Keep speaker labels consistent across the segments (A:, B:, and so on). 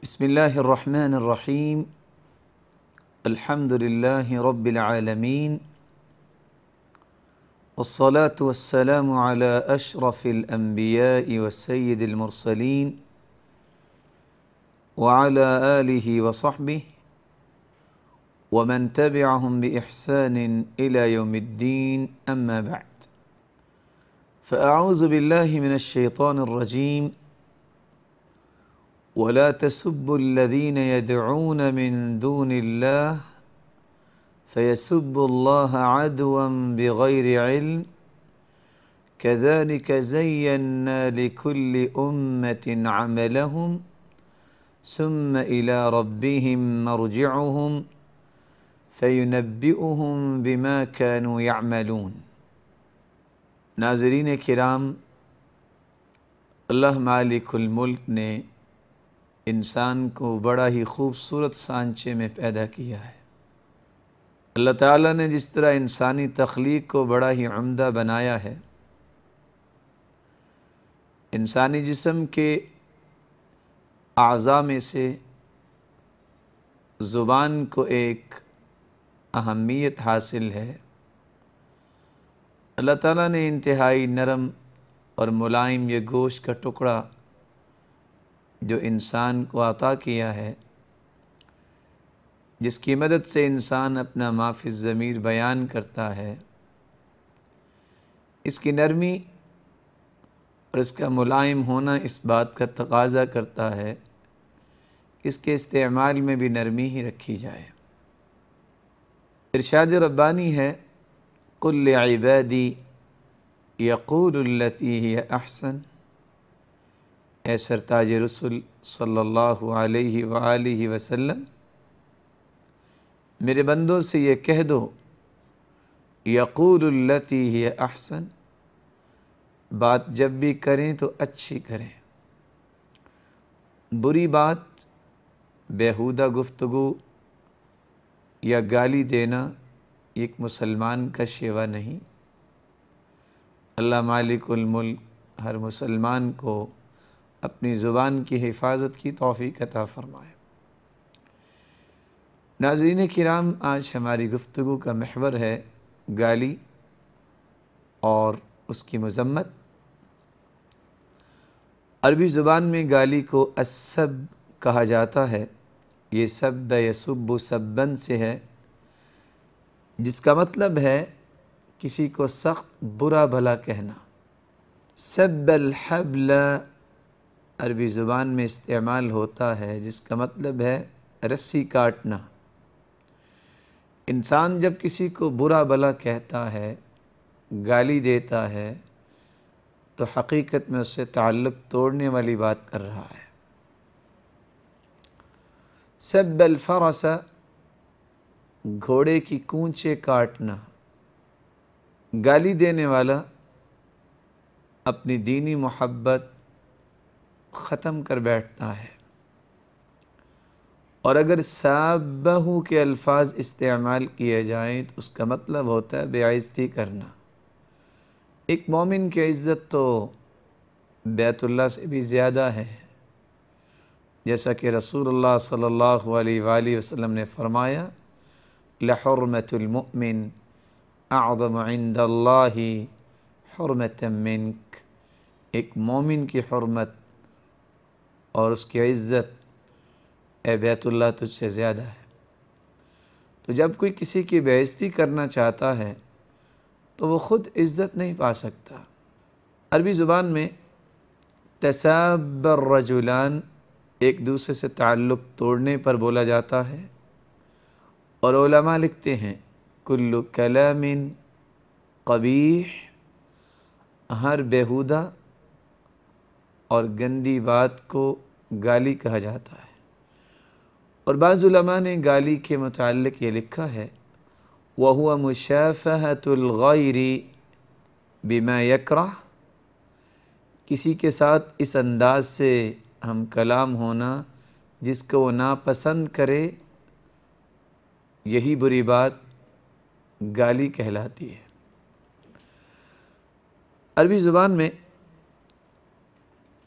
A: بسم الله الرحمن الرحيم الحمد لله رب العالمين والصلاة والسلام على أشرف الأنبياء والسيد المرسلين وعلى آله وصحبه ومن تبعهم بإحسان إلى يوم الدين أما بعد فأعوذ بالله من الشيطان الرجيم ولا تسبوا الذين يدعون من دون الله فيسبوا الله عدوا بغير علم كذلك زينا لكل أمة عملهم ثم إلى ربهم مرجعهم فينبئهم بما كانوا يعملون ناظرين الكرام الله مالك الملك نے इंसान को बड़ा ही खूबसूरत सांचे में पैदा किया है अल्लाह ताला ने जिस तरह इंसानी तख्लीक को बड़ा ही आमदा बनाया है इंसानी जिसम के अज़ा में से ज़ुबान को एक अहमियत हासिल है अल्लाह ताला ने इंतहाई नरम और मुलायम ये गोश का टुकड़ा जो इंसान को अता किया है जिसकी मदद से इंसान अपना माफी ज़मीर बयान करता है इसकी नरमी और इसका मुलायम होना इस बात का तकाजा करता है इसके इस्तेमाल में भी नरमी ही रखी जाए इरशाद रब्बानी है कुल इबादी यकूलती अहसन ए सरताज रसुल सल्लल्लाहु वसल्लम मेरे बंदों से ये कह दो यकूलती अहसन बात जब भी करें तो अच्छी करें बुरी बात बेहुदा गुफ्तगु या गाली देना एक मुसलमान का शेवा नहीं अल्लाह मालिकुल मुल्क हर मुसलमान को अपनी ज़ुबान की हिफाजत की तोफ़ी कता फ़रमाए नाजरीन किराम आज हमारी गुफ्तु का महवर है गाली और उसकी मजम्मत अरबी ज़ुबान में गाली को असब कहा जाता है ये सब यसुब सबन से है जिसका मतलब है किसी को सख्त बुरा भला कहना सब हबला अरबी ज़ुबान में इस्तेमाल होता है जिसका मतलब है रस्सी काटना इंसान जब किसी को बुरा भला कहता है गाली देता है तो हकीकत में उससे ताल्लुक़ तोड़ने वाली बात कर रहा है सब अलफरसा घोड़े की कूंचे काटना गाली देने वाला अपनी दीनी मोहब्बत ख़त्म कर बैठता है और अगर साबहू के अल्फाज इस्तेमाल किए जाएँ तो उसका मतलब होता है बेइज़ती करना एक मोमिन की इज़्ज़त तो बैतुल्ला से भी ज़्यादा है जैसा कि रसूल अलैहि वसल्लम ने फ़रमाया लहरमतमिन आदमिंदी हरमत मिनक एक मोमिन की हरमत और उसकी इज़्ज़त ए बैतुल्ला तुझसे ज़्यादा है तो जब कोई किसी की बेइज्जती करना चाहता है तो वो ख़ुद इज़्ज़त नहीं पा सकता अरबी ज़ुबान में तसाबर रजुलान एक दूसरे से ताल्लुक़ तोड़ने पर बोला जाता है और ओलमा लिखते हैं कुल्लु कलामिन कबीह हर बेहुदा और गंदी बात को गाली कहा जाता है और बाज़ुलमा ने गाली के मतलब ये लिखा है वह हुआ मुशाफ़हतुलगैरी बिमा यकरा किसी के साथ इस अंदाज से हम कलाम होना जिसको वो नापसंद करे यही बुरी बात गाली कहलाती है अरबी ज़ुबान में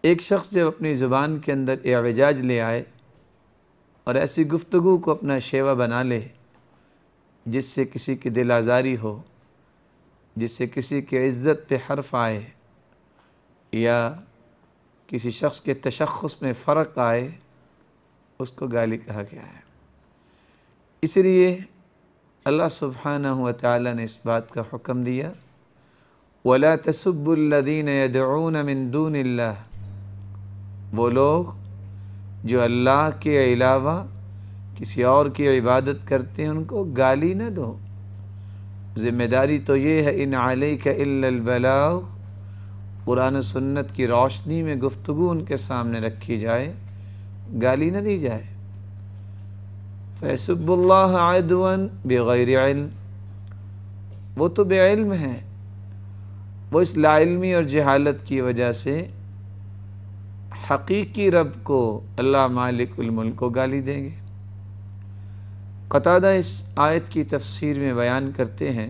A: एक शख्स जब अपनी ज़ुबान के अंदर एवजाज ले आए और ऐसी गुफ्तु को अपना शेवा बना ले जिससे किसी की दिल आज़ारी हो जिससे किसी के इज़्ज़त पे हर्फ आए या किसी शख्स के तशखस में फ़र्क आए उसको गाली कहा गया है इसलिए अल्लाह सुबहाना हुआ ताली ने इस बात का हुक्म दिया वला दून यदून मिनदून वो लोग जो अल्लाह के अलावा किसी और की इबादत करते हैं उनको गाली न दो ज़िम्मेदारी तो ये है इन आले का इल्लबलाग कुरान सुन्नत की रोशनी में गुफ्तु उनके सामने रखी जाए गाली न दी जाए फ़ैसबुल्लादवन बग़ैर वो तो बेल्म है वो इस लाइलमी और जहालत की वजह से हकीकी रब को अल्लाह मालिकुलमुल्क को गाली देंगे कतादा इस आयत की तफसीर में बयान करते हैं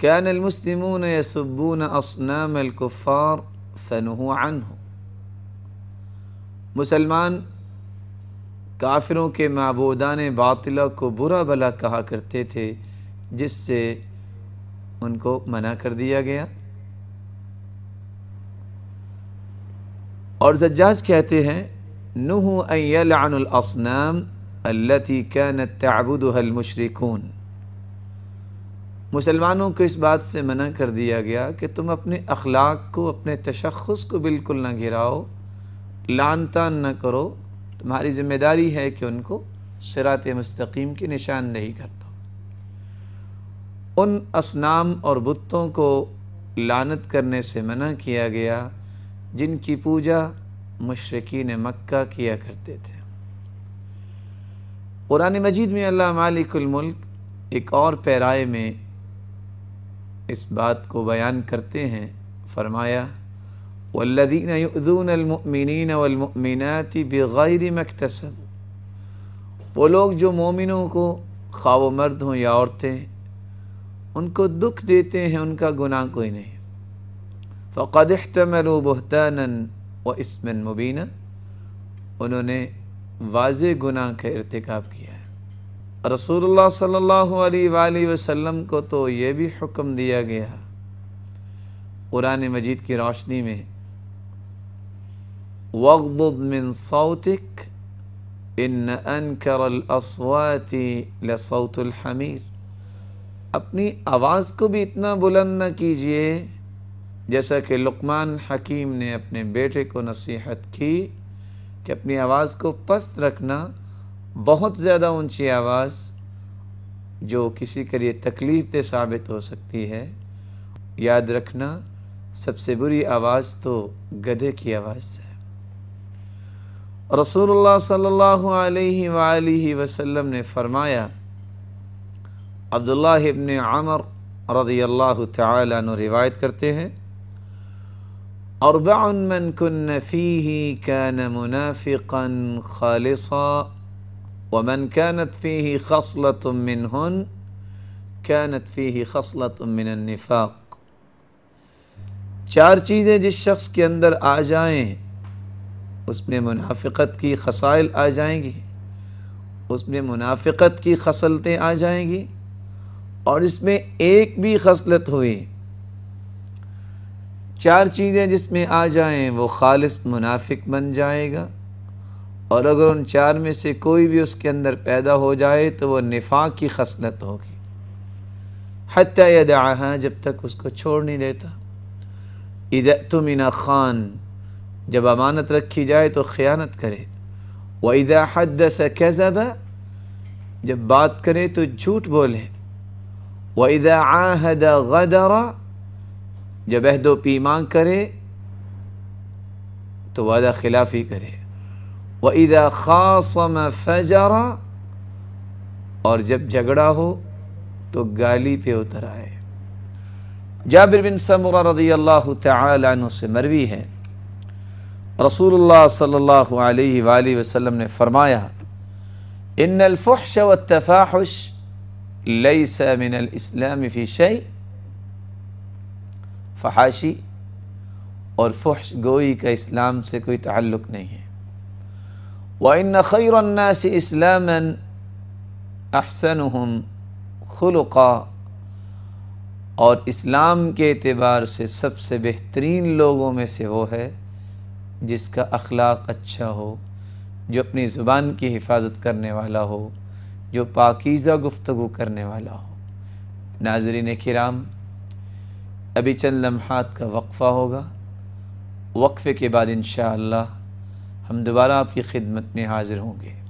A: क्या नमसलमून यसब्बून असनामकुफ़ार फ़नहुआन हो मुसलमान काफिरों के मबूदान बातिला को बुरा भला कहा करते थे जिससे उनको मना कर दिया गया और जज्जाज कहते हैं नूह अयलानसनाम अल्लती कैन तबुदमशरकून मुसलमानों को इस बात से मना कर दिया गया कि तुम अपने अखलाक को अपने तशखस को बिल्कुल ना घिराओ लानता न करो तुम्हारी जिम्मेदारी है कि उनको सिरात मस्तकीम की निशानदेही कर दो उन असनाम और बुतों को लानत करने से मना किया गया जिनकी पूजा मशरकिन मक्का किया करते थे कुरान मजीद में अल्लाह मालिकमल्क एक और पैराए में इस बात को बयान करते हैं फरमाया वल्लिन युदूनमिन वलमिनत मकतसब वो लोग जो मोमिनों को खा मर्द हों या औरतें उनको दुख देते हैं उनका गुनाह कोई नहीं फ़कद तमलू बहतान व इसमन मुबीना उन्होंने वाज गुनाह का इरतकब किया है रसूलुल्लाह सल्लल्लाहु अलैहि वसल्लम को तो ये भी हुक्म दिया गया कुरान मजीद की रोशनी में वगबुद मिन सौतिक इन अनकरसवाती लसौतुल हमीर अपनी आवाज़ को भी इतना बुलंद न कीजिए जैसा कि लुकमान हकीम ने अपने बेटे को नसीहत की कि अपनी आवाज़ को पस्त रखना बहुत ज़्यादा ऊंची आवाज़ जो किसी के लिए तकलीफ दे साबित हो सकती है याद रखना सबसे बुरी आवाज़ तो गधे की आवाज़ है रसूलुल्लाह सल्लल्लाहु अलैहि सल्ला वसल्लम ने फरमाया अब्दुल्ला इबन आमर रज़ी अल्लाह तवायत रिवायत करते हैं أربع من كن فيه كان منافقا خالصا ومن كانت فيه خصلة منهن كانت فيه خصلة من النفاق चार चीज़ें जिस शख्स के अंदर आ जाएं उसमें मुनाफ़त की खसाइल आ जाएंगी उसमें मुनाफ़त की खसलतें आ जाएंगी और इसमें एक भी खसलत हुई चार चीज़ें जिसमें आ जाएं वो खालिस मुनाफिक बन जाएगा और अगर उन चार में से कोई भी उसके अंदर पैदा हो जाए तो वह निफाक की खसलत होगी हत्या यदाहा जब तक उसको छोड़ नहीं देता इना खान जब अमानत रखी जाए तो ख़यानत करे व इदा हद कैजब जब बात करे तो झूठ बोले व इदा आहद गदरा जब अहदो मांग करे तो वादा खिलाफी करे वईदा खासम फैजारा और जब झगड़ा हो तो गाली पे उतर आए जाबिर बिन समरा रजी अल्लाह तु से मरवी है रसूलुल्लाह सल्लल्लाहु अलैहि वसल्लम ने फरमाया इन अलफ़श व तफ़ाहश लई मिन इस्लाम फ़ी शई फहाशी और फहश गोई का इस्लाम से कोई ताल्लुक़ नहीं है वन से इस्लाम अहसन खुलका और इस्लाम के अतबार से सबसे बेहतरीन लोगों में से वो है जिसका अखलाक अच्छा हो जो अपनी ज़ुबान की हिफाजत करने वाला हो जो पाकिज़ा गुफ्तु करने वाला हो नाजरीन कराम अभी चंद लम्हात का वक्फ़ा होगा वक्फ़े के बाद इन हम दोबारा आपकी खिदमत में हाज़िर होंगे